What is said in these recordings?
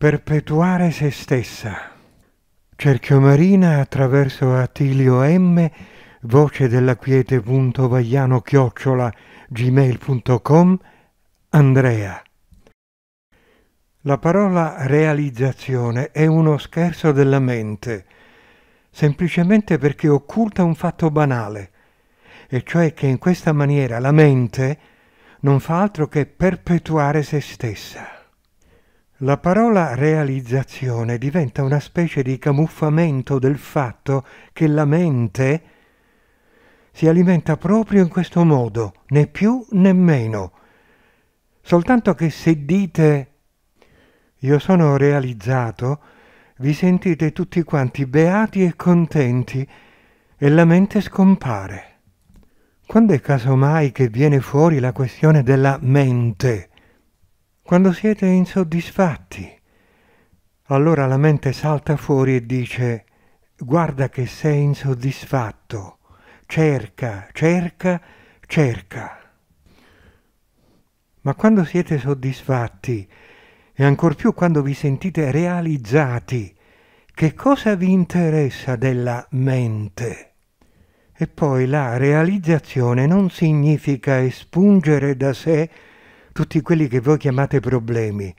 perpetuare se stessa. Cerchio Marina attraverso Attilio M, voce della quiete punto quiete.vagliano chiocciola gmail.com, Andrea. La parola realizzazione è uno scherzo della mente, semplicemente perché occulta un fatto banale, e cioè che in questa maniera la mente non fa altro che perpetuare se stessa. La parola realizzazione diventa una specie di camuffamento del fatto che la mente si alimenta proprio in questo modo, né più né meno. Soltanto che se dite io sono realizzato, vi sentite tutti quanti beati e contenti e la mente scompare. Quando è casomai che viene fuori la questione della mente? Quando siete insoddisfatti, allora la mente salta fuori e dice guarda che sei insoddisfatto, cerca, cerca, cerca. Ma quando siete soddisfatti e ancor più quando vi sentite realizzati, che cosa vi interessa della mente? E poi la realizzazione non significa espungere da sé tutti quelli che voi chiamate problemi,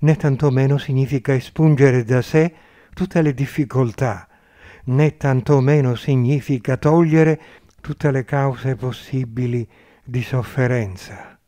né tantomeno significa espungere da sé tutte le difficoltà, né tantomeno significa togliere tutte le cause possibili di sofferenza.